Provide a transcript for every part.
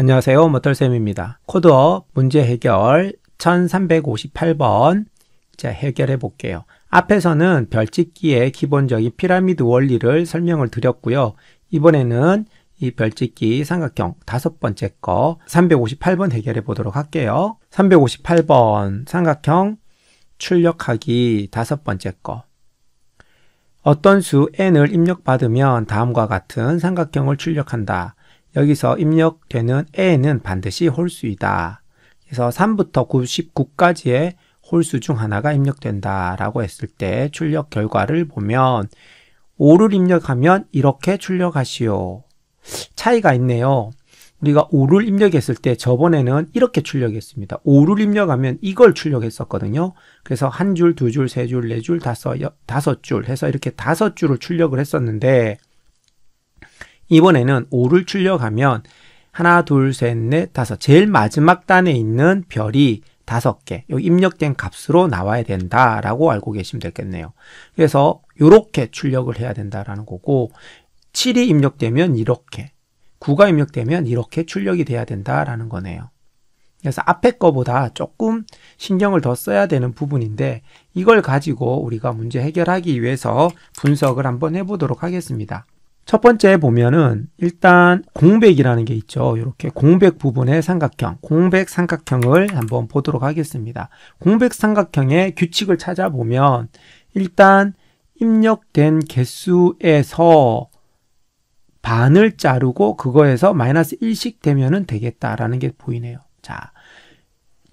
안녕하세요. 머털쌤입니다. 코드어 문제 해결 1358번 자 해결해 볼게요. 앞에서는 별찍기의 기본적인 피라미드 원리를 설명을 드렸고요. 이번에는 이 별찍기 삼각형 다섯 번째 거 358번 해결해 보도록 할게요. 358번 삼각형 출력하기 다섯 번째 거 어떤 수 n을 입력받으면 다음과 같은 삼각형을 출력한다. 여기서 입력되는 a는 반드시 홀수이다. 그래서 3부터 99까지의 홀수 중 하나가 입력된다 라고 했을 때 출력 결과를 보면 5를 입력하면 이렇게 출력하시오. 차이가 있네요. 우리가 5를 입력했을 때 저번에는 이렇게 출력했습니다. 5를 입력하면 이걸 출력했었거든요. 그래서 한 줄, 두 줄, 세 줄, 네 줄, 다섯, 다섯 줄 해서 이렇게 다섯 줄을 출력을 했었는데 이번에는 5를 출력하면 하나, 둘, 셋, 넷, 다섯. 제일 마지막 단에 있는 별이 다섯 개. 요 입력된 값으로 나와야 된다라고 알고 계시면 되겠네요. 그래서 이렇게 출력을 해야 된다라는 거고 7이 입력되면 이렇게 9가 입력되면 이렇게 출력이 돼야 된다라는 거네요. 그래서 앞에 거보다 조금 신경을 더 써야 되는 부분인데 이걸 가지고 우리가 문제 해결하기 위해서 분석을 한번 해보도록 하겠습니다. 첫 번째 보면은 일단 공백이라는 게 있죠. 이렇게 공백 부분의 삼각형, 공백 삼각형을 한번 보도록 하겠습니다. 공백 삼각형의 규칙을 찾아보면 일단 입력된 개수에서 반을 자르고 그거에서 마이너스 1씩 되면은 되겠다라는 게 보이네요. 자,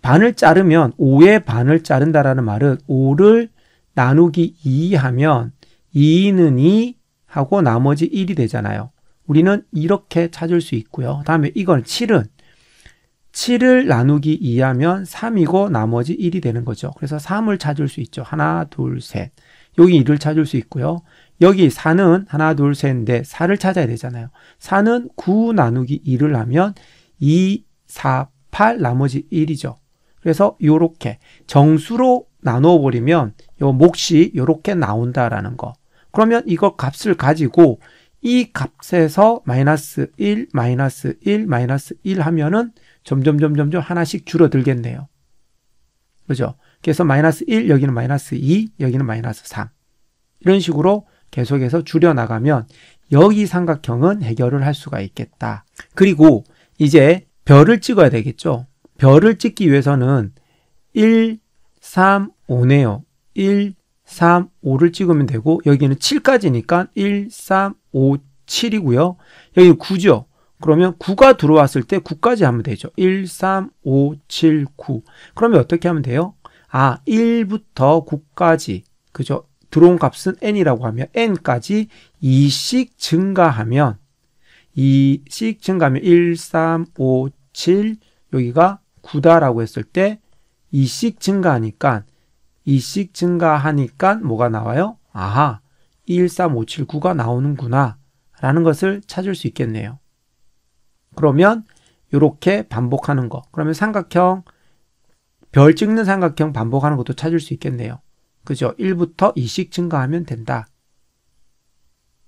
반을 자르면 5의 반을 자른다라는 말은 5를 나누기 2 하면 2는 2, 하고 나머지 1이 되잖아요. 우리는 이렇게 찾을 수 있고요. 다음에 이건 7은 7을 나누기 2하면 3이고 나머지 1이 되는 거죠. 그래서 3을 찾을 수 있죠. 하나, 둘, 셋. 여기 1을 찾을 수 있고요. 여기 4는 하나, 둘, 셋인데 4를 찾아야 되잖아요. 4는 9 나누기 2를 하면 2, 4, 8 나머지 1이죠. 그래서 요렇게 정수로 나눠 버리면 요 몫이 요렇게 나온다라는 거. 그러면 이거 값을 가지고 이 값에서 마이너스 1, 마이너스 1, 마이너스 1 하면은 점점, 점점, 점 하나씩 줄어들겠네요. 그죠? 그래서 마이너스 1, 여기는 마이너스 2, 여기는 마이너스 3. 이런 식으로 계속해서 줄여나가면 여기 삼각형은 해결을 할 수가 있겠다. 그리고 이제 별을 찍어야 되겠죠. 별을 찍기 위해서는 1, 3, 5네요. 1, 3, 5를 찍으면 되고 여기는 7까지니까 1, 3, 5, 7이고요. 여기 9죠. 그러면 9가 들어왔을 때 9까지 하면 되죠. 1, 3, 5, 7, 9. 그러면 어떻게 하면 돼요? 아, 1부터 9까지. 그죠? 들어온 값은 n이라고 하면 n까지 2씩 증가하면 2씩 증가하면 1, 3, 5, 7 여기가 9다라고 했을 때 2씩 증가하니까 이씩 증가하니까 뭐가 나와요? 아하, 1 3 5 7 9가 나오는구나 라는 것을 찾을 수 있겠네요. 그러면 이렇게 반복하는 거 그러면 삼각형 별 찍는 삼각형 반복하는 것도 찾을 수 있겠네요. 그죠? 1부터 2씩 증가하면 된다.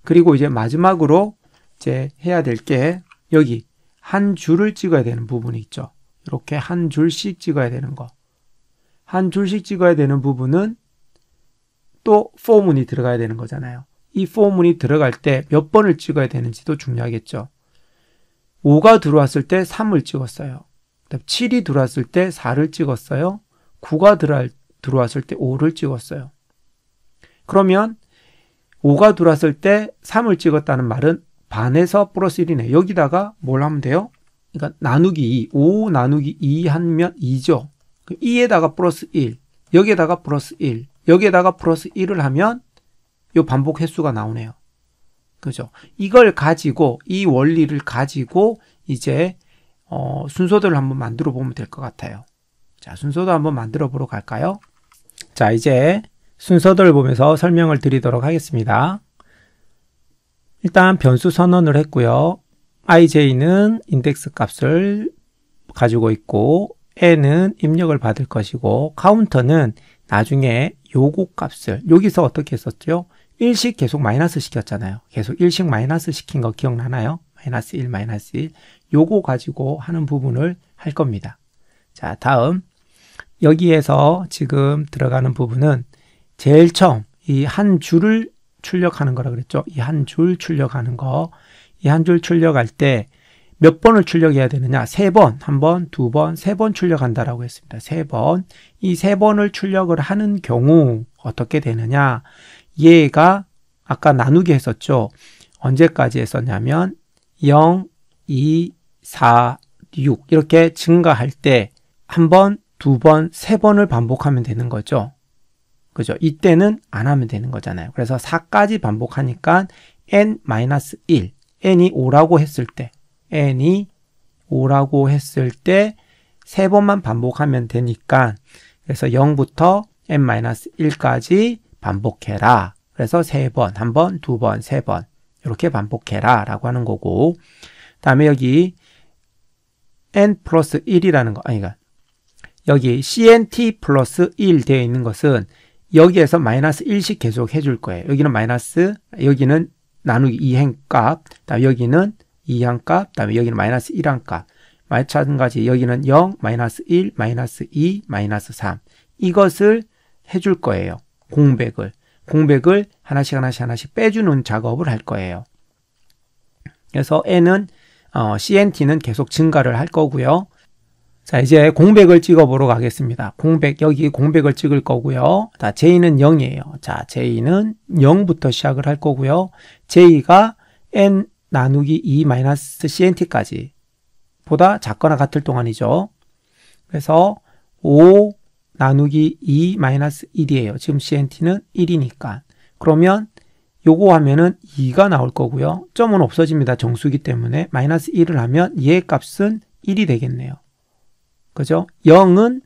그리고 이제 마지막으로 이제 해야 될 게 여기 한 줄을 찍어야 되는 부분이 있죠. 이렇게 한 줄씩 찍어야 되는 거. 한 줄씩 찍어야 되는 부분은 또 포문이 들어가야 되는 거잖아요. 이 포문이 들어갈 때 몇 번을 찍어야 되는지도 중요하겠죠. 5가 들어왔을 때 3을 찍었어요. 7이 들어왔을 때 4를 찍었어요. 9가 들어왔을 때 5를 찍었어요. 그러면 5가 들어왔을 때 3을 찍었다는 말은 반에서 플러스 1이네. 여기다가 뭘 하면 돼요? 그러니까 나누기 2, 5 나누기 2 하면 2죠. 2에다가 그 플러스 1, 여기에다가 플러스 1, 여기에다가 플러스 1을 하면 요 반복 횟수가 나오네요. 그죠? 이걸 가지고 이 원리를 가지고 이제 어, 순서들을 한번 만들어 보면 될 것 같아요. 자, 순서도 한번 만들어 보러 갈까요? 자, 이제 순서들 보면서 설명을 드리도록 하겠습니다. 일단 변수 선언을 했고요. ij는 인덱스 값을 가지고 있고 해는 입력을 받을 것이고 카운터는 나중에 요거 값을 여기서 어떻게 했었죠? 일씩 계속 마이너스 시켰잖아요. 계속 일씩 마이너스 시킨 거 기억나나요? 마이너스 1, 마이너스 1 요거 가지고 하는 부분을 할 겁니다. 자 다음 여기에서 지금 들어가는 부분은 제일 처음 이 한 줄을 출력하는 거라 그랬죠. 이 한 줄 출력하는 거. 이 한 줄 출력할 때몇 번을 출력해야 되느냐? 세 번, 한 번, 두 번, 세 번 출력한다라고 했습니다. 세 번. 이 세 번을 출력을 하는 경우 어떻게 되느냐? 얘가 아까 나누기 했었죠. 언제까지 했었냐면 0, 2, 4, 6 이렇게 증가할 때 한 번, 두 번, 세 번을 반복하면 되는 거죠. 그죠? 이때는 안 하면 되는 거잖아요. 그래서 4까지 반복하니까 n-1, n이 5라고 했을 때 n이 5라고 했을 때 세 번만 반복하면 되니까 그래서 0부터 n-1까지 반복해라. 그래서 세 번, 한 번, 두 번, 세 번 이렇게 반복해라 라고 하는 거고 그 다음에 여기 n 플러스 1이라는 거 아니 그 여기 cnt 플러스 1 되어 있는 것은 여기에서 마이너스 1씩 계속 해줄 거예요. 여기는 마이너스, 여기는 나누기 2행값, 여기는 2항값, 다음에 여기는 마이너스 1항값. 마찬가지 여기는 0, 마이너스 1, 마이너스 2, 마이너스 3. 이것을 해줄 거예요. 공백을. 공백을 하나씩 하나씩 하나씩 빼주는 작업을 할 거예요. 그래서 n은 어, CNT는 계속 증가를 할 거고요. 자 이제 공백을 찍어보러 가겠습니다. 공백 여기 공백을 찍을 거고요. 자 J는 0이에요. 자 J는 0부터 시작을 할 거고요. J가 n 나누기 2 마이너스 CNT까지 보다 작거나 같을 동안이죠. 그래서 5 나누기 2 마이너스 1이에요. 지금 CNT는 1이니까. 그러면 요거 하면은 2가 나올 거고요. 점은 없어집니다. 정수기 때문에. 마이너스 1을 하면 얘 값은 1이 되겠네요. 그죠? 0은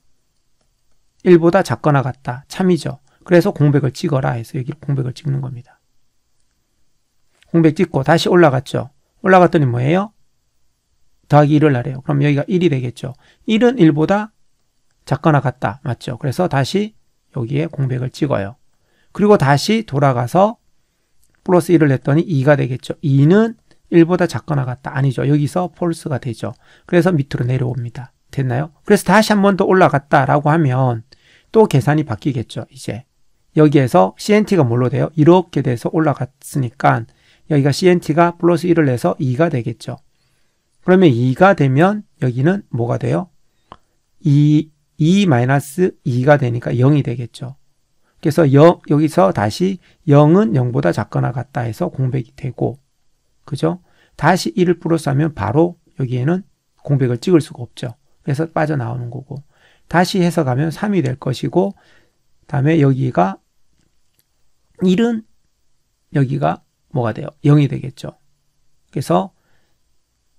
1보다 작거나 같다. 참이죠. 그래서 공백을 찍어라 해서 여기 공백을 찍는 겁니다. 공백 찍고 다시 올라갔죠. 올라갔더니 뭐예요? 더하기 1을 하래요. 그럼 여기가 1이 되겠죠. 1은 1보다 작거나 같다. 맞죠? 그래서 다시 여기에 공백을 찍어요. 그리고 다시 돌아가서 플러스 1을 했더니 2가 되겠죠. 2는 1보다 작거나 같다. 아니죠. 여기서 폴스가 되죠. 그래서 밑으로 내려옵니다. 됐나요? 그래서 다시 한 번 더 올라갔다라고 하면 또 계산이 바뀌겠죠. 이제 여기에서 CNT가 뭘로 돼요? 이렇게 돼서 올라갔으니까 여기가 CNT가 플러스 1을 내서 2가 되겠죠. 그러면 2가 되면 여기는 뭐가 돼요? 2, 2 마이너스 2가 되니까 0이 되겠죠. 그래서 0, 여기서 다시 0은 0보다 작거나 같다 해서 공백이 되고, 그죠? 다시 1을 플러스하면 바로 여기에는 공백을 찍을 수가 없죠. 그래서 빠져나오는 거고, 다시 해서 가면 3이 될 것이고, 다음에 여기가 1은 여기가 뭐가 돼요? 0이 되겠죠. 그래서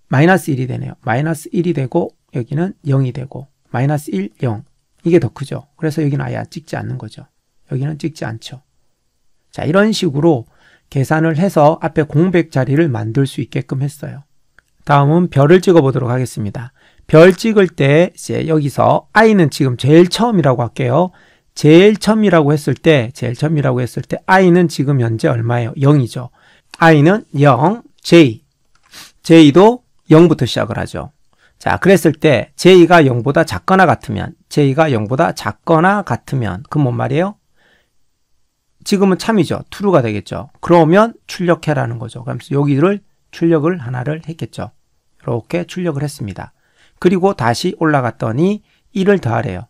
마이너스 1이 되네요. 마이너스 1이 되고 여기는 0이 되고 마이너스 1, 0 이게 더 크죠. 그래서 여기는 아예 찍지 않는 거죠. 여기는 찍지 않죠. 자 이런 식으로 계산을 해서 앞에 공백 자리를 만들 수 있게끔 했어요. 다음은 별을 찍어 보도록 하겠습니다. 별 찍을 때 이제 여기서 i는 지금 제일 처음이라고 할게요. 제일 처음이라고 했을 때 제일 처음이라고 했을 때 i는 지금 현재 얼마예요? 0이죠. i는 0, j. j도 0부터 시작을 하죠. 자, 그랬을 때 j가 0보다 작거나 같으면 j가 0보다 작거나 같으면 그 뭔 말이에요? 지금은 참이죠. true가 되겠죠. 그러면 출력해라는 거죠. 그럼 여기를 출력을 하나를 했겠죠. 이렇게 출력을 했습니다. 그리고 다시 올라갔더니 1을 더하래요.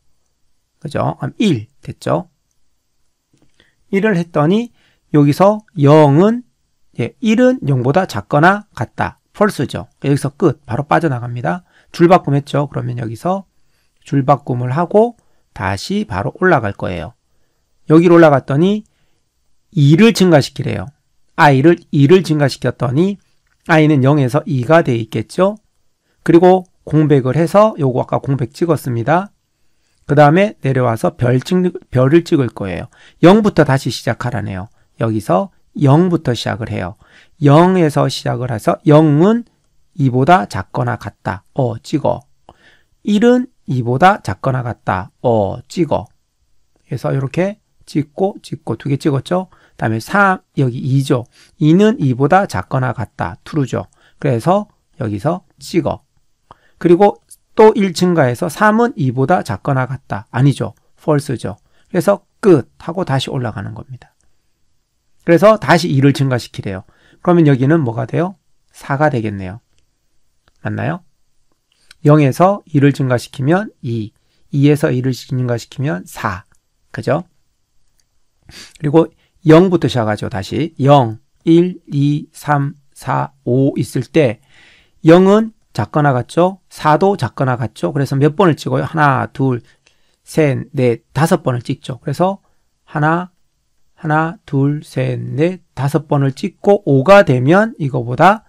그죠? 그럼 1 됐죠? 1을 했더니 여기서 0은 예, 1은 0보다 작거나 같다. false죠. 여기서 끝. 바로 빠져나갑니다. 줄바꿈 했죠. 그러면 여기서 줄바꿈을 하고 다시 바로 올라갈 거예요. 여기로 올라갔더니 2를 증가시키래요. i를 2를 증가시켰더니 i는 0에서 2가 돼 있겠죠. 그리고 공백을 해서 요거 아까 공백 찍었습니다. 그 다음에 내려와서 별 찍, 별을 찍을 거예요. 0부터 다시 시작하라네요. 여기서 0부터 시작을 해요. 0에서 시작을 해서 0은 2보다 작거나 같다. 어, 찍어. 1은 2보다 작거나 같다. 어, 찍어. 그래서 이렇게 찍고 찍고 두 개 찍었죠? 다음에 3 여기 2죠. 2는 2보다 작거나 같다. t r 죠 그래서 여기서 찍어. 그리고 또1층가에서 3은 2보다 작거나 같다. 아니죠. false죠. 그래서 끝 하고 다시 올라가는 겁니다. 그래서 다시 2를 증가시키래요. 그러면 여기는 뭐가 돼요? 4가 되겠네요. 맞나요? 0에서 2를 증가시키면 2, 2에서 2를 증가시키면 4. 그죠? 그리고 0부터 시작하죠. 다시 0, 1, 2, 3, 4, 5 있을 때 0은 작거나 같죠? 4도 작거나 같죠? 그래서 몇 번을 찍어요? 하나, 둘, 셋, 넷, 다섯 번을 찍죠. 그래서 하나, 하나, 둘, 셋, 넷, 다섯 번을 찍고 5가 되면 이거보다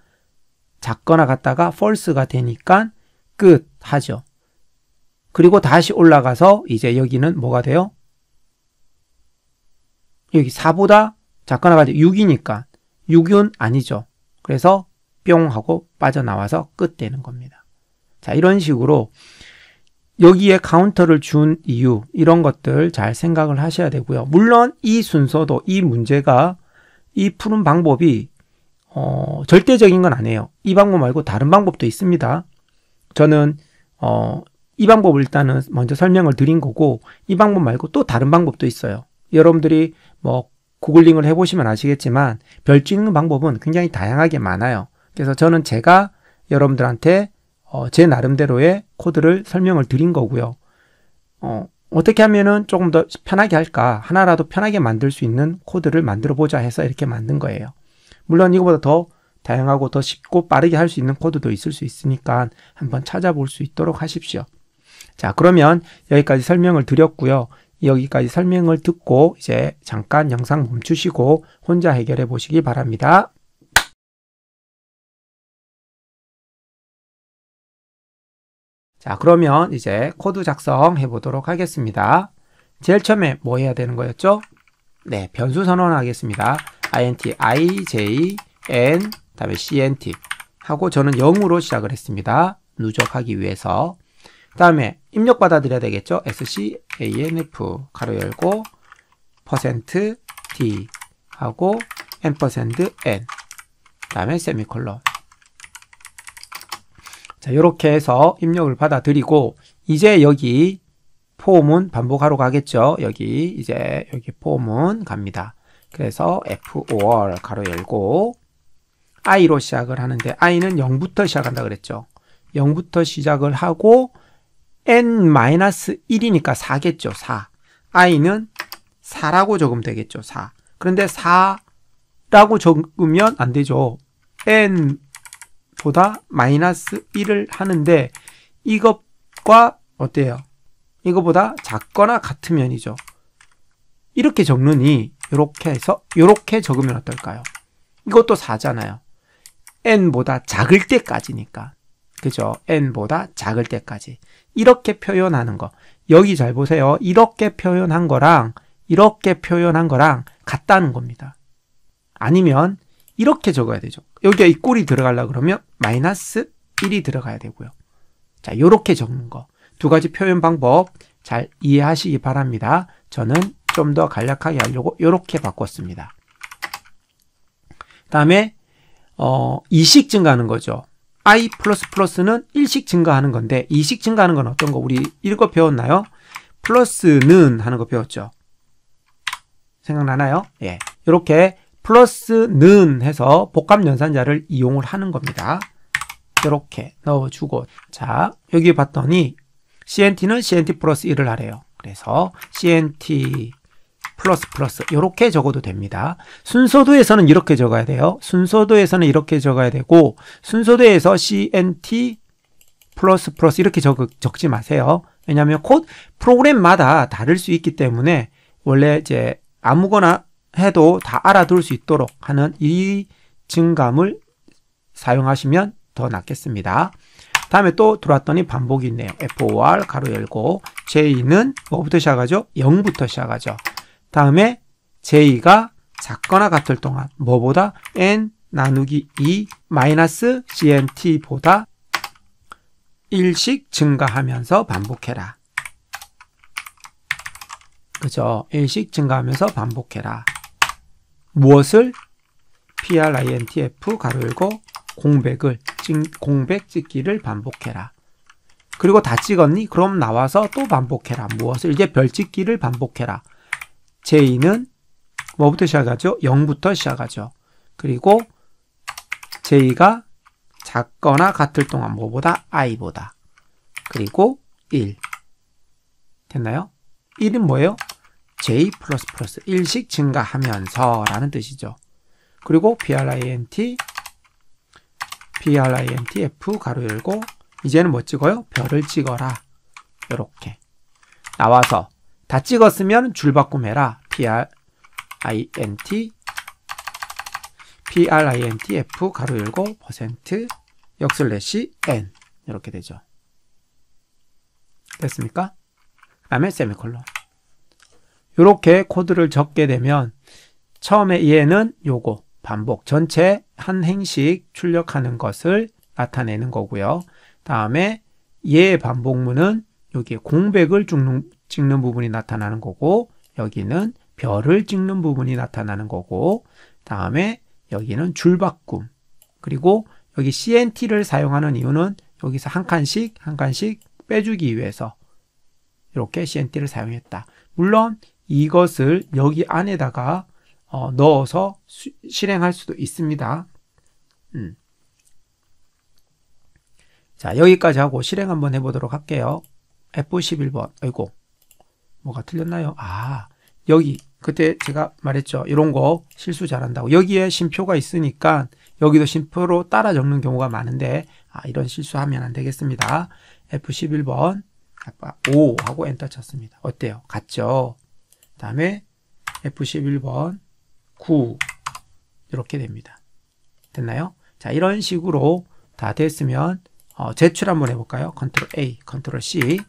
작거나 같다가 false가 되니까 끝 하죠. 그리고 다시 올라가서 이제 여기는 뭐가 돼요? 여기 4보다 작거나 같다 6이니까 6은 아니죠. 그래서 뿅 하고 빠져나와서 끝 되는 겁니다. 자 이런 식으로 여기에 카운터를 준 이유 이런 것들 잘 생각을 하셔야 되고요. 물론 이 순서도 이 문제가 이 푸는 방법이 어, 절대적인 건 아니에요. 이 방법 말고 다른 방법도 있습니다. 저는 어, 이 방법을 일단은 먼저 설명을 드린 거고 이 방법 말고 또 다른 방법도 있어요. 여러분들이 뭐 구글링을 해보시면 아시겠지만 별 찍는 방법은 굉장히 다양하게 많아요. 그래서 저는 제가 여러분들한테 어, 제 나름대로의 코드를 설명을 드린 거고요. 어, 어떻게 하면은 조금 더 편하게 할까 하나라도 편하게 만들 수 있는 코드를 만들어 보자 해서 이렇게 만든 거예요. 물론 이거보다 더 다양하고 더 쉽고 빠르게 할 수 있는 코드도 있을 수 있으니까 한번 찾아볼 수 있도록 하십시오. 자 그러면 여기까지 설명을 드렸고요. 여기까지 설명을 듣고 이제 잠깐 영상 멈추시고 혼자 해결해 보시기 바랍니다. 자, 그러면 이제 코드 작성해 보도록 하겠습니다. 제일 처음에 뭐 해야 되는 거였죠? 네, 변수 선언하겠습니다. int ij n 다음에 cnt 하고 저는 0으로 시작을 했습니다. 누적하기 위해서. 다음에 입력 받아들여야 되겠죠? scanf 가로 열고 d 하고 n% n 다음에 세미콜론 자, 이렇게 해서 입력을 받아들이고 이제 여기 포문 반복하러 가겠죠. 여기 이제 여기 포문 갑니다. 그래서 F5R 가로 열고 I로 시작을 하는데 I는 0부터 시작한다 그랬죠. 0부터 시작을 하고 N-1이니까 4겠죠. 4. I는 4라고 적으면 되겠죠. 4. 그런데 4라고 적으면 안 되죠. N 보다 마이너스 1을 하는데 이것과 어때요? 이거보다 작거나 같으면이죠. 이렇게 적느니 이렇게 해서 이렇게 적으면 어떨까요? 이것도 4잖아요. n보다 작을 때까지니까. 그죠? n보다 작을 때까지. 이렇게 표현하는 거. 여기 잘 보세요. 이렇게 표현한 거랑 이렇게 표현한 거랑 같다는 겁니다. 아니면 이렇게 적어야 되죠. 여기가 이 꼴이 들어가려 고 그러면 마이너스 1이 들어가야 되고요. 자, 요렇게 적는 거. 두 가지 표현 방법 잘 이해하시기 바랍니다. 저는 좀 더 간략하게 하려고 요렇게 바꿨습니다. 다음에 어, 이식 증가하는 거죠. i 플러스 플러스는 일식 증가하는 건데 이식 증가하는 건 어떤 거 우리 읽어 배웠나요? 플러스는 하는 거 배웠죠. 생각나나요? 예. 이렇게 플러스는 해서 복합 연산자를 이용을 하는 겁니다. 이렇게 넣어주고 자 여기 봤더니 CNT는 CNT 플러스 1을 하래요. 그래서 CNT 플러스 플러스 이렇게 적어도 됩니다. 순서도에서는 이렇게 적어야 돼요. 순서도에서는 이렇게 적어야 되고 순서도에서 CNT 플러스 플러스 이렇게 적, 적지 마세요. 왜냐하면 곧 프로그램마다 다를 수 있기 때문에 원래 이제 아무거나 해도 다 알아둘 수 있도록 하는 이 증감을 사용하시면 더 낫겠습니다. 다음에 또 들어왔더니 반복이 있네요. FOR 가로 열고 J는 뭐부터 시작하죠? 0부터 시작하죠. 다음에 J가 작거나 같을 동안 뭐보다 N 나누기 2 e 마이너스 GNT보다 1씩 증가하면서 반복해라. 그죠? 1씩 증가하면서 반복해라. 무엇을 printf 가로 열고 공백을 찍, 공백 찍기를 반복해라. 그리고 다 찍었니? 그럼 나와서 또 반복해라. 무엇을? 이제 별 찍기를 반복해라. j2는 뭐부터 시작하죠? 0부터 시작하죠. 그리고 j가 작거나 같을 동안 뭐보다 i보다. 그리고 1. 됐나요? 1은 뭐예요? J++ 일식 증가하면서 라는 뜻이죠. 그리고 PRINT, PRINTF 가로 열고 이제는 뭐 찍어요? 별을 찍어라. 이렇게 나와서 다 찍었으면 줄 바꿈해라. PRINT, PRINTF 가로 열고 퍼센트 역슬래시 N 이렇게 되죠. 됐습니까? 다음에 세미콜론 이렇게 코드를 적게 되면 처음에 얘는 요거 반복 전체 한 행씩 출력하는 것을 나타내는 거고요. 다음에 얘 반복문은 여기에 공백을 찍는, 찍는 부분이 나타나는 거고 여기는 별을 찍는 부분이 나타나는 거고 다음에 여기는 줄바꿈 그리고 여기 CNT를 사용하는 이유는 여기서 한 칸씩 한 칸씩 빼주기 위해서 이렇게 CNT를 사용했다. 물론 이것을 여기 안에다가 어, 넣어서 수, 실행할 수도 있습니다. 음. 자 여기까지 하고 실행 한번 해보도록 할게요. F11번 아이고 뭐가 틀렸나요? 아 여기 그때 제가 말했죠. 이런 거 실수 잘한다고. 여기에 심표가 있으니까 여기도 심표로 따라 적는 경우가 많은데 아, 이런 실수하면 안 되겠습니다. F11번 5하고 엔터 쳤습니다. 어때요? 같죠? 다음에 F11번 9 이렇게 됩니다. 됐나요? 자 이런 식으로 다 됐으면 어, 제출 한번 해볼까요? 컨트롤 A, 컨트롤 C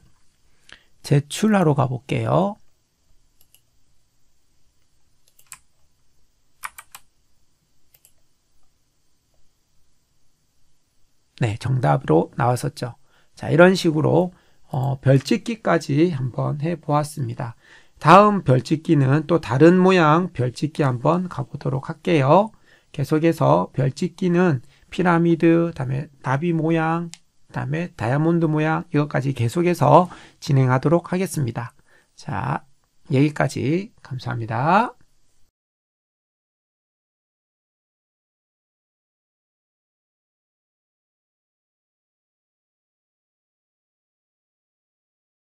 제출하러 가볼게요. 네, 정답으로 나왔었죠. 자, 이런 식으로 어, 별찍기까지 한번 해보았습니다. 다음 별찍기는 또 다른 모양 별찍기 한번 가보도록 할게요. 계속해서 별찍기는 피라미드, 다음에 나비 모양, 다음에 다이아몬드 모양 이것까지 계속해서 진행하도록 하겠습니다. 자, 여기까지 감사합니다.